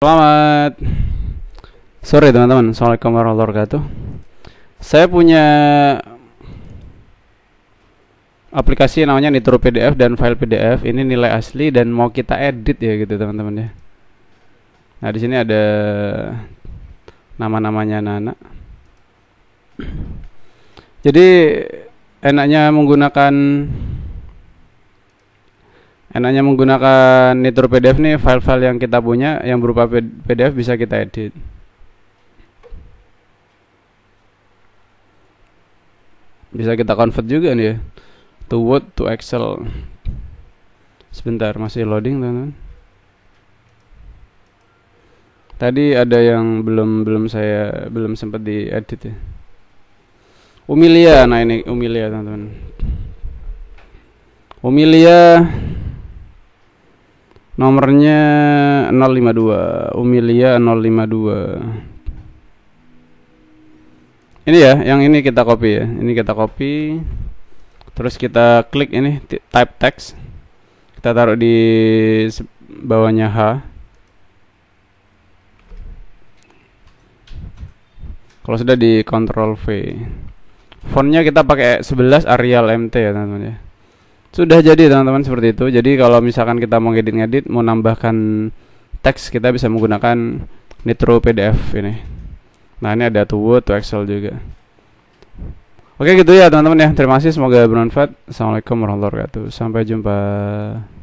Selamat sore teman-teman. Assalamualaikum warahmatullahi wabarakatuh. Saya punya aplikasi namanya Nitro PDF dan file PDF. Ini nilai asli dan mau kita edit ya gitu teman-teman ya. Nah di sini ada nama-namanya Nana. Jadi enaknya menggunakan enaknya menggunakan Nitro PDF nih file-file yang kita punya yang berupa PDF bisa kita edit bisa kita convert juga nih ya to Word to Excel sebentar masih loading teman-teman tadi ada yang belum belum saya belum sempat di edit ya Umilia nah ini Umilia teman-teman Umilia Nomornya 052 Umilia 052 Ini ya yang ini kita copy ya Ini kita copy Terus kita klik ini type text Kita taruh di bawahnya H Kalau sudah di control V Fontnya kita pakai 11 Arial MT ya teman-teman ya sudah jadi teman-teman seperti itu. Jadi kalau misalkan kita mau ngedit-ngedit, mau nambahkan teks, kita bisa menggunakan Nitro PDF ini. Nah ini ada to Word, to Excel juga. Oke gitu ya teman-teman ya. Terima kasih, semoga bermanfaat. Assalamualaikum warahmatullahi wabarakatuh. Sampai jumpa.